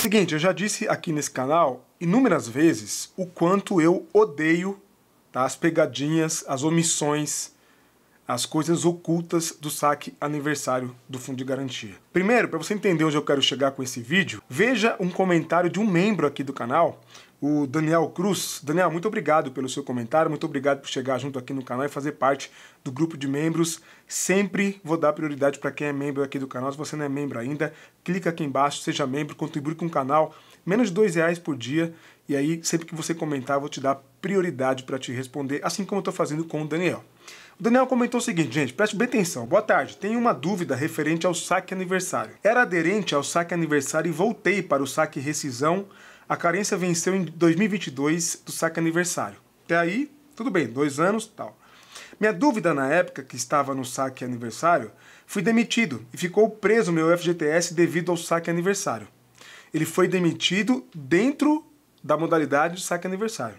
Seguinte, eu já disse aqui nesse canal inúmeras vezes o quanto eu odeio tá, as pegadinhas, as omissões, as coisas ocultas do saque aniversário do Fundo de Garantia. Primeiro, para você entender onde eu quero chegar com esse vídeo, veja um comentário de um membro aqui do canal o Daniel Cruz. Daniel, muito obrigado pelo seu comentário, muito obrigado por chegar junto aqui no canal e fazer parte do grupo de membros. Sempre vou dar prioridade para quem é membro aqui do canal. Se você não é membro ainda, clica aqui embaixo, seja membro, contribui com o canal, menos de dois reais por dia. E aí, sempre que você comentar, eu vou te dar prioridade para te responder, assim como eu estou fazendo com o Daniel. O Daniel comentou o seguinte, gente, preste bem atenção. Boa tarde, tenho uma dúvida referente ao saque aniversário. Era aderente ao saque aniversário e voltei para o saque rescisão a carência venceu em 2022 do saque aniversário. Até aí, tudo bem, dois anos tal. Minha dúvida na época que estava no saque aniversário, fui demitido e ficou preso meu FGTS devido ao saque aniversário. Ele foi demitido dentro da modalidade de saque aniversário.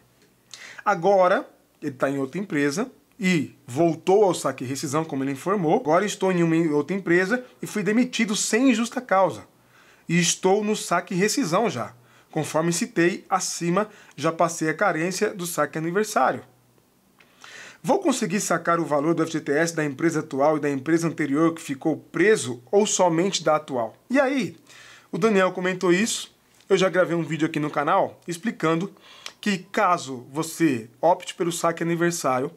Agora, ele está em outra empresa e voltou ao saque rescisão, como ele informou. Agora estou em uma outra empresa e fui demitido sem justa causa. E estou no saque rescisão já. Conforme citei acima, já passei a carência do saque aniversário. Vou conseguir sacar o valor do FGTS da empresa atual e da empresa anterior que ficou preso ou somente da atual? E aí? O Daniel comentou isso. Eu já gravei um vídeo aqui no canal explicando que caso você opte pelo saque aniversário,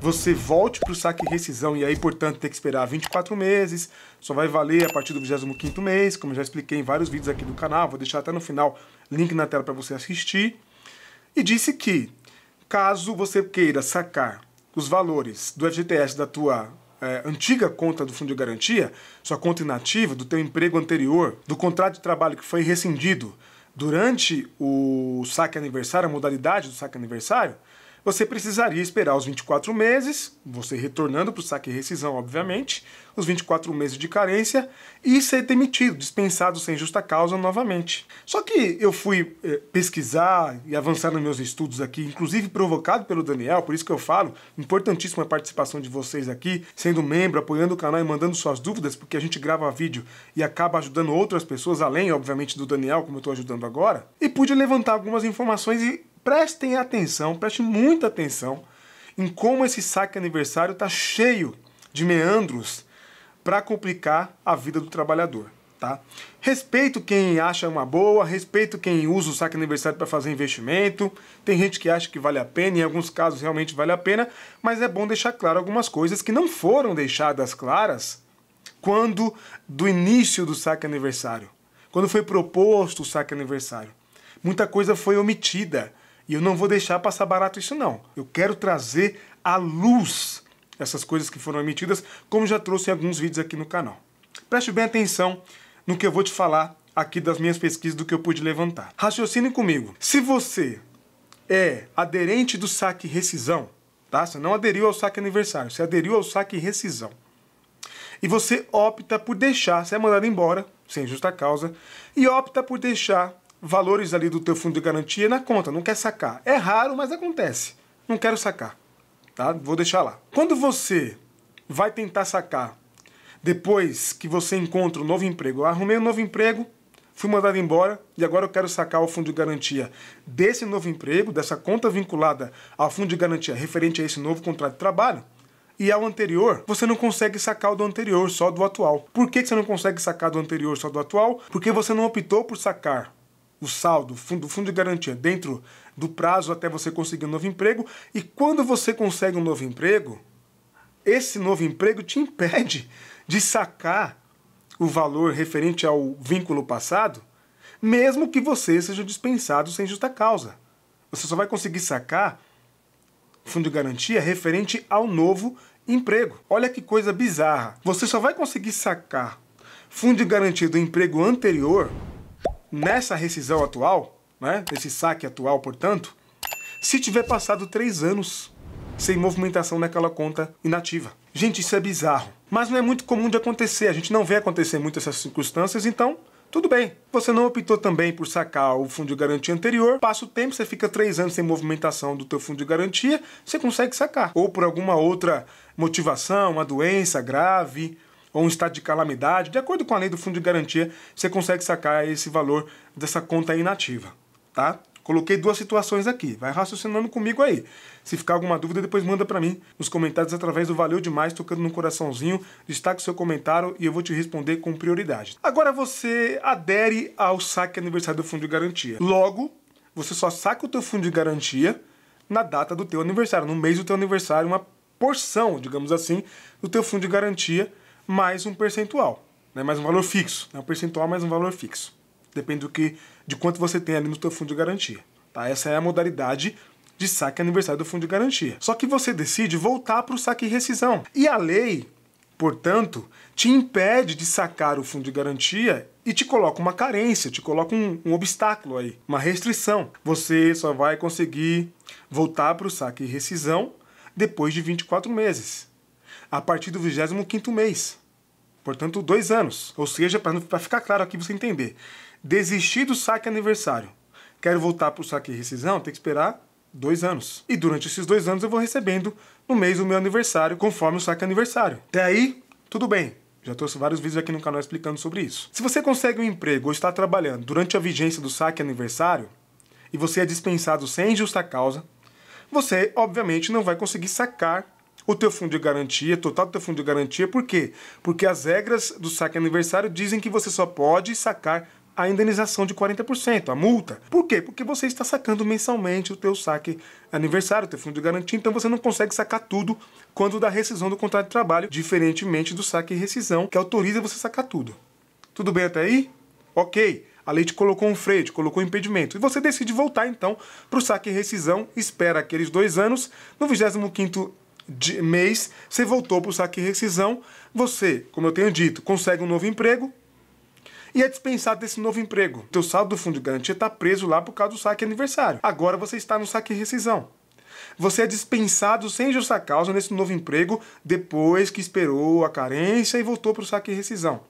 você volte para o saque rescisão e aí, portanto, tem que esperar 24 meses, só vai valer a partir do 25 mês, como já expliquei em vários vídeos aqui do canal, vou deixar até no final link na tela para você assistir. E disse que, caso você queira sacar os valores do FGTS da tua é, antiga conta do Fundo de Garantia, sua conta inativa, do teu emprego anterior, do contrato de trabalho que foi rescindido durante o saque aniversário, a modalidade do saque aniversário, você precisaria esperar os 24 meses, você retornando para o saque e rescisão, obviamente, os 24 meses de carência e ser demitido, dispensado sem justa causa novamente. Só que eu fui eh, pesquisar e avançar nos meus estudos aqui, inclusive provocado pelo Daniel, por isso que eu falo, importantíssima a participação de vocês aqui, sendo membro, apoiando o canal e mandando suas dúvidas, porque a gente grava vídeo e acaba ajudando outras pessoas, além, obviamente, do Daniel, como eu estou ajudando agora, e pude levantar algumas informações e prestem atenção, prestem muita atenção em como esse saque aniversário está cheio de meandros para complicar a vida do trabalhador. Tá? Respeito quem acha uma boa, respeito quem usa o saque aniversário para fazer investimento. Tem gente que acha que vale a pena, em alguns casos realmente vale a pena, mas é bom deixar claro algumas coisas que não foram deixadas claras quando do início do saque aniversário, quando foi proposto o saque aniversário. Muita coisa foi omitida, e eu não vou deixar passar barato isso, não. Eu quero trazer à luz essas coisas que foram emitidas, como já trouxe em alguns vídeos aqui no canal. Preste bem atenção no que eu vou te falar aqui das minhas pesquisas, do que eu pude levantar. Raciocine comigo. Se você é aderente do saque rescisão, tá? Você não aderiu ao saque aniversário, você aderiu ao saque rescisão. E você opta por deixar, você é mandado embora, sem justa causa, e opta por deixar valores ali do teu fundo de garantia na conta, não quer sacar. É raro, mas acontece. Não quero sacar, tá? Vou deixar lá. Quando você vai tentar sacar depois que você encontra um novo emprego, eu arrumei um novo emprego, fui mandado embora e agora eu quero sacar o fundo de garantia desse novo emprego, dessa conta vinculada ao fundo de garantia referente a esse novo contrato de trabalho e ao anterior, você não consegue sacar o do anterior, só do atual. Por que você não consegue sacar do anterior, só do atual? Porque você não optou por sacar o saldo, do fundo de garantia, dentro do prazo até você conseguir um novo emprego. E quando você consegue um novo emprego, esse novo emprego te impede de sacar o valor referente ao vínculo passado, mesmo que você seja dispensado sem justa causa. Você só vai conseguir sacar fundo de garantia referente ao novo emprego. Olha que coisa bizarra. Você só vai conseguir sacar fundo de garantia do emprego anterior nessa rescisão atual, né, nesse saque atual, portanto, se tiver passado três anos sem movimentação naquela conta inativa. Gente, isso é bizarro. Mas não é muito comum de acontecer, a gente não vê acontecer muito essas circunstâncias, então tudo bem. Você não optou também por sacar o fundo de garantia anterior, passa o tempo, você fica três anos sem movimentação do teu fundo de garantia, você consegue sacar. Ou por alguma outra motivação, uma doença grave, ou um estado de calamidade, de acordo com a lei do fundo de garantia, você consegue sacar esse valor dessa conta inativa, tá? Coloquei duas situações aqui, vai raciocinando comigo aí. Se ficar alguma dúvida, depois manda para mim nos comentários através do Valeu Demais, tocando no coraçãozinho, destaque seu comentário e eu vou te responder com prioridade. Agora você adere ao saque aniversário do fundo de garantia. Logo, você só saca o teu fundo de garantia na data do teu aniversário, no mês do teu aniversário, uma porção, digamos assim, do teu fundo de garantia mais um percentual, né? mais um valor fixo. Né? Um percentual mais um valor fixo. Depende do que, de quanto você tem ali no seu fundo de garantia. Tá? Essa é a modalidade de saque aniversário do fundo de garantia. Só que você decide voltar para o saque rescisão. E a lei, portanto, te impede de sacar o fundo de garantia e te coloca uma carência, te coloca um, um obstáculo aí, uma restrição. Você só vai conseguir voltar para o saque rescisão depois de 24 meses a partir do 25 mês. Portanto, dois anos. Ou seja, para ficar claro aqui você entender. Desistir do saque aniversário. Quero voltar para o saque rescisão, tem que esperar dois anos. E durante esses dois anos eu vou recebendo no mês do meu aniversário, conforme o saque aniversário. Até aí, tudo bem. Já trouxe vários vídeos aqui no canal explicando sobre isso. Se você consegue um emprego ou está trabalhando durante a vigência do saque aniversário e você é dispensado sem justa causa, você obviamente não vai conseguir sacar o teu fundo de garantia, total do teu fundo de garantia, por quê? Porque as regras do saque aniversário dizem que você só pode sacar a indenização de 40%, a multa. Por quê? Porque você está sacando mensalmente o teu saque aniversário, o teu fundo de garantia, então você não consegue sacar tudo quando da rescisão do contrato de trabalho, diferentemente do saque e rescisão, que autoriza você sacar tudo. Tudo bem até aí? Ok. A lei te colocou um freio, te colocou um impedimento. E você decide voltar então para o saque e rescisão, espera aqueles dois anos. No 25 de mês, você voltou para o saque rescisão, você, como eu tenho dito, consegue um novo emprego e é dispensado desse novo emprego. Teu saldo do fundo de garantia está preso lá por causa do saque aniversário. Agora você está no saque rescisão. Você é dispensado sem justa causa nesse novo emprego depois que esperou a carência e voltou para o saque rescisão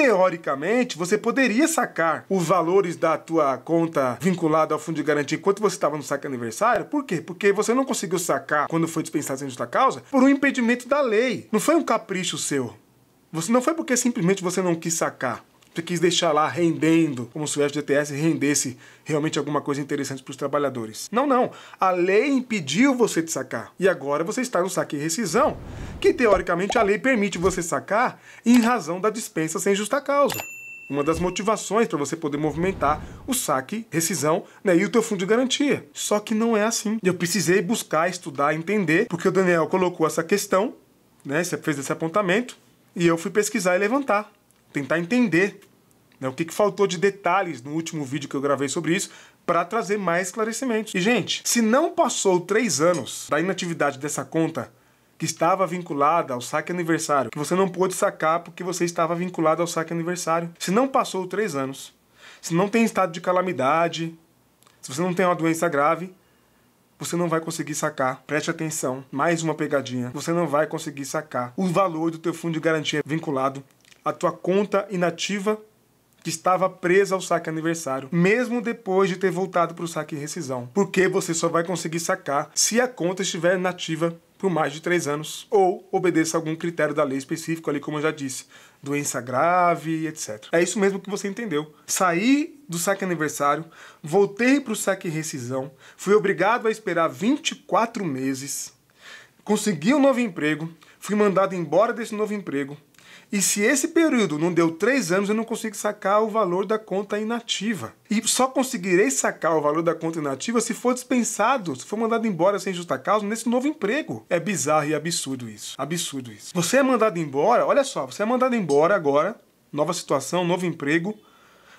teoricamente, você poderia sacar os valores da tua conta vinculada ao fundo de garantia enquanto você estava no saque aniversário. Por quê? Porque você não conseguiu sacar quando foi dispensado sem justa causa por um impedimento da lei. Não foi um capricho seu. Você não foi porque simplesmente você não quis sacar. Você quis deixar lá rendendo, como se o FGTS rendesse realmente alguma coisa interessante para os trabalhadores. Não, não. A lei impediu você de sacar. E agora você está no saque e rescisão, que teoricamente a lei permite você sacar em razão da dispensa sem justa causa uma das motivações para você poder movimentar o saque, rescisão né, e o teu fundo de garantia. Só que não é assim. Eu precisei buscar, estudar, entender, porque o Daniel colocou essa questão, né, fez esse apontamento, e eu fui pesquisar e levantar, tentar entender né? O que, que faltou de detalhes no último vídeo que eu gravei sobre isso para trazer mais esclarecimentos. E, gente, se não passou três anos da inatividade dessa conta que estava vinculada ao saque aniversário, que você não pôde sacar porque você estava vinculado ao saque aniversário, se não passou três anos, se não tem estado de calamidade, se você não tem uma doença grave, você não vai conseguir sacar. Preste atenção, mais uma pegadinha. Você não vai conseguir sacar o valor do teu fundo de garantia vinculado à tua conta inativa que estava presa ao saque aniversário, mesmo depois de ter voltado para o saque rescisão, porque você só vai conseguir sacar se a conta estiver nativa por mais de três anos, ou obedeça algum critério da lei específico ali, como eu já disse, doença grave, etc. É isso mesmo que você entendeu. Saí do saque aniversário, voltei para o saque rescisão, fui obrigado a esperar 24 meses, consegui um novo emprego, fui mandado embora desse novo emprego, e se esse período não deu três anos, eu não consigo sacar o valor da conta inativa. E só conseguirei sacar o valor da conta inativa se for dispensado, se for mandado embora sem justa causa nesse novo emprego. É bizarro e absurdo isso. Absurdo isso. Você é mandado embora, olha só, você é mandado embora agora, nova situação, novo emprego,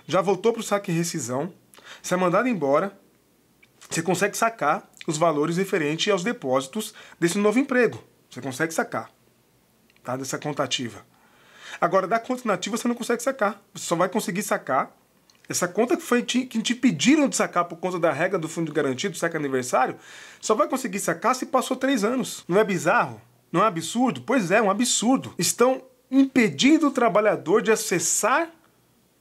já voltou para o saque e rescisão, você é mandado embora, você consegue sacar os valores referentes aos depósitos desse novo emprego. Você consegue sacar, tá? Dessa contativa. Agora, da conta nativa você não consegue sacar. Você só vai conseguir sacar essa conta que, foi te, que te pediram de sacar por conta da regra do fundo garantido, saca aniversário, só vai conseguir sacar se passou três anos. Não é bizarro? Não é absurdo? Pois é, é um absurdo. Estão impedindo o trabalhador de acessar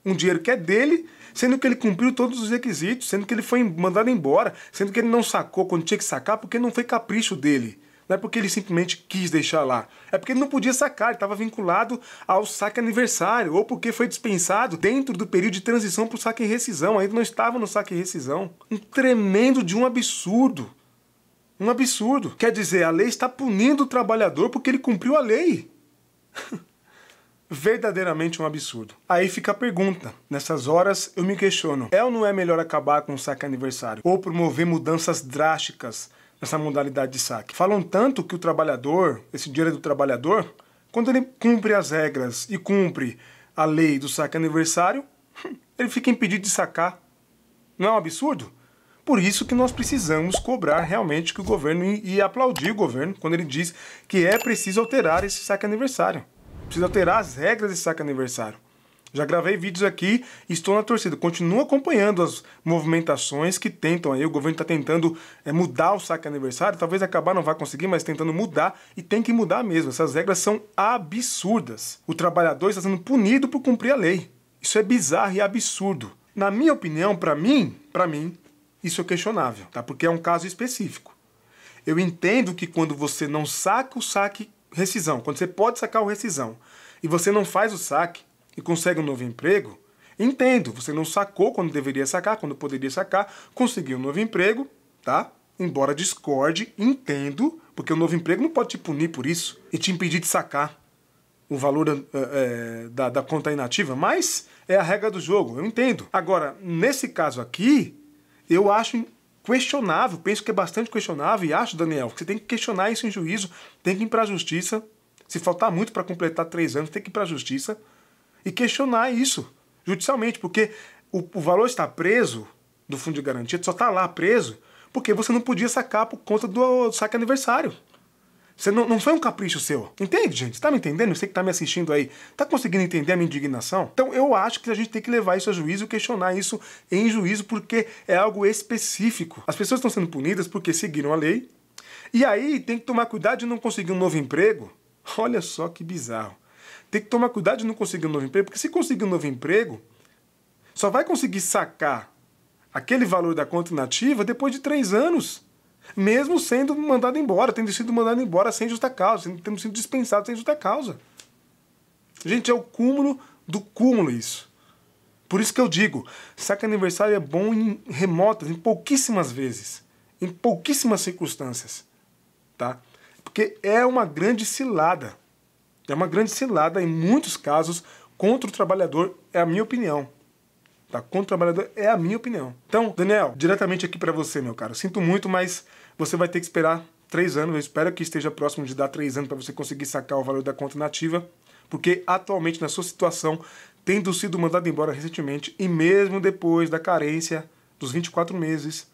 um dinheiro que é dele, sendo que ele cumpriu todos os requisitos, sendo que ele foi mandado embora, sendo que ele não sacou quando tinha que sacar porque não foi capricho dele. Não é porque ele simplesmente quis deixar lá. É porque ele não podia sacar, estava vinculado ao saque aniversário, ou porque foi dispensado dentro do período de transição para o saque e rescisão, ainda não estava no saque e rescisão. Um tremendo de um absurdo. Um absurdo. Quer dizer, a lei está punindo o trabalhador porque ele cumpriu a lei. Verdadeiramente um absurdo. Aí fica a pergunta. Nessas horas eu me questiono: é ou não é melhor acabar com o saque aniversário? Ou promover mudanças drásticas nessa modalidade de saque. Falam tanto que o trabalhador, esse dinheiro é do trabalhador, quando ele cumpre as regras e cumpre a lei do saque aniversário, ele fica impedido de sacar. Não é um absurdo? Por isso que nós precisamos cobrar realmente que o governo e aplaudir o governo quando ele diz que é preciso alterar esse saque aniversário. Precisa alterar as regras desse saque aniversário. Já gravei vídeos aqui, estou na torcida. Continuo acompanhando as movimentações que tentam aí. O governo está tentando é, mudar o saque aniversário. Talvez acabar não vá conseguir, mas tentando mudar. E tem que mudar mesmo. Essas regras são absurdas. O trabalhador está sendo punido por cumprir a lei. Isso é bizarro e absurdo. Na minha opinião, para mim, para mim, isso é questionável, tá? Porque é um caso específico. Eu entendo que quando você não saca o saque rescisão, quando você pode sacar o rescisão e você não faz o saque, e consegue um novo emprego, entendo, você não sacou quando deveria sacar, quando poderia sacar, conseguiu um novo emprego, tá? Embora discorde, entendo, porque o novo emprego não pode te punir por isso e te impedir de sacar o valor é, da, da conta inativa, mas é a regra do jogo, eu entendo. Agora, nesse caso aqui, eu acho questionável, penso que é bastante questionável e acho, Daniel, que você tem que questionar isso em juízo, tem que ir para a justiça. Se faltar muito para completar três anos, tem que ir para a justiça e questionar isso judicialmente, porque o, o valor está preso do fundo de garantia, só está lá preso, porque você não podia sacar por conta do saque aniversário. Você não, não foi um capricho seu. Entende, gente? Tá me entendendo? Você que tá me assistindo aí, tá conseguindo entender a minha indignação? Então eu acho que a gente tem que levar isso a juízo e questionar isso em juízo, porque é algo específico. As pessoas estão sendo punidas porque seguiram a lei. E aí tem que tomar cuidado de não conseguir um novo emprego. Olha só que bizarro tem que tomar cuidado de não conseguir um novo emprego, porque se conseguir um novo emprego, só vai conseguir sacar aquele valor da conta nativa depois de três anos, mesmo sendo mandado embora, tendo sido mandado embora sem justa causa, tendo sido dispensado sem justa causa. Gente, é o cúmulo do cúmulo isso. Por isso que eu digo, saca aniversário é bom em remotas, em pouquíssimas vezes, em pouquíssimas circunstâncias, tá? Porque é uma grande cilada. É uma grande cilada em muitos casos contra o trabalhador, é a minha opinião. Tá? Contra o trabalhador é a minha opinião. Então, Daniel, diretamente aqui para você, meu caro. Sinto muito, mas você vai ter que esperar três anos. Eu espero que esteja próximo de dar três anos para você conseguir sacar o valor da conta nativa, porque atualmente na sua situação, tendo sido mandado embora recentemente e mesmo depois da carência dos 24 meses,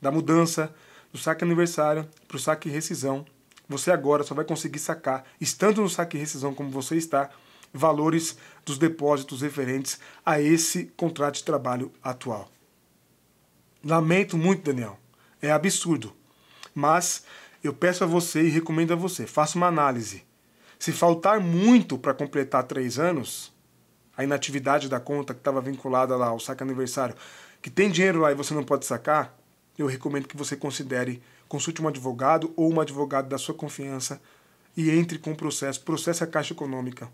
da mudança do saque aniversário para o saque rescisão, você agora só vai conseguir sacar, estando no saque e rescisão como você está, valores dos depósitos referentes a esse contrato de trabalho atual. Lamento muito, Daniel. É absurdo. Mas eu peço a você e recomendo a você, faça uma análise. Se faltar muito para completar três anos, a inatividade da conta que estava vinculada lá ao saque aniversário, que tem dinheiro lá e você não pode sacar, eu recomendo que você considere consulte um advogado ou um advogado da sua confiança e entre com o processo. Processe a Caixa Econômica.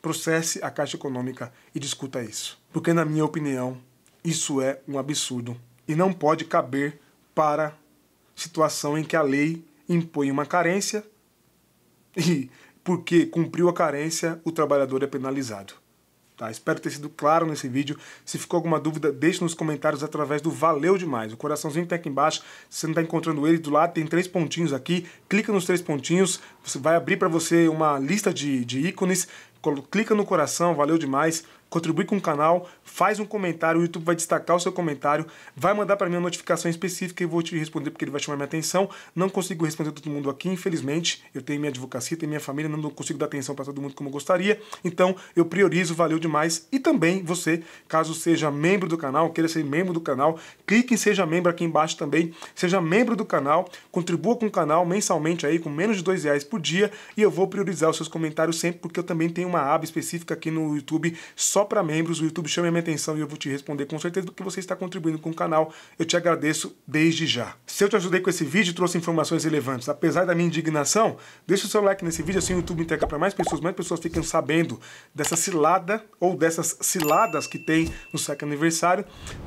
Processe a Caixa Econômica e discuta isso. Porque, na minha opinião, isso é um absurdo e não pode caber para situação em que a lei impõe uma carência e, porque cumpriu a carência, o trabalhador é penalizado. Tá? Espero ter sido claro nesse vídeo. Se ficou alguma dúvida, deixe nos comentários através do Valeu Demais. O coraçãozinho está aqui embaixo. Se você não está encontrando ele, do lado tem três pontinhos aqui. Clica nos três pontinhos. Você vai abrir para você uma lista de, de ícones. Clica no coração, valeu demais contribui com o canal, faz um comentário, o YouTube vai destacar o seu comentário, vai mandar para mim uma notificação específica e vou te responder porque ele vai chamar minha atenção. Não consigo responder todo mundo aqui, infelizmente. Eu tenho minha advocacia, tenho minha família, não consigo dar atenção para todo mundo como eu gostaria. Então, eu priorizo, valeu demais. E também você, caso seja membro do canal, queira ser membro do canal, clique em seja membro aqui embaixo também. Seja membro do canal, contribua com o canal mensalmente aí com menos de dois reais por dia e eu vou priorizar os seus comentários sempre porque eu também tenho uma aba específica aqui no YouTube só só para membros. O YouTube chama minha atenção e eu vou te responder com certeza porque você está contribuindo com o canal. Eu te agradeço desde já. Se eu te ajudei com esse vídeo e trouxe informações relevantes, apesar da minha indignação, deixa o seu like nesse vídeo assim o YouTube entrega para mais pessoas, mais pessoas fiquem sabendo dessa cilada ou dessas ciladas que tem no século Aniversário.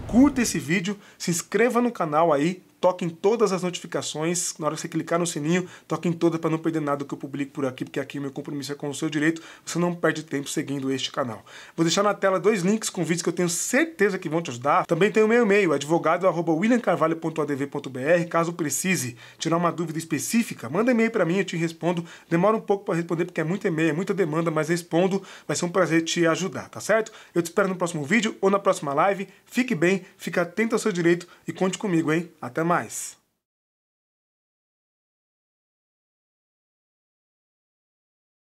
Curta esse vídeo, se inscreva no canal aí, toque em todas as notificações. Na hora que você clicar no sininho, toque em todas para não perder nada do que eu publico por aqui, porque aqui o meu compromisso é com o seu direito. Você não perde tempo seguindo este canal. Vou deixar na tela dois links com vídeos que eu tenho certeza que vão te ajudar. Também tem o meu e-mail, advogado@williamcarvalho.adv.br, caso precise tirar uma dúvida específica, manda e-mail para mim, eu te respondo. Demora um pouco para responder porque é muito e-mail, é muita demanda, mas respondo. Vai ser um prazer te ajudar, tá certo? Eu te espero no próximo vídeo ou na próxima live. Fique bem, fique atento ao seu direito e conte comigo, hein? Até mais mais.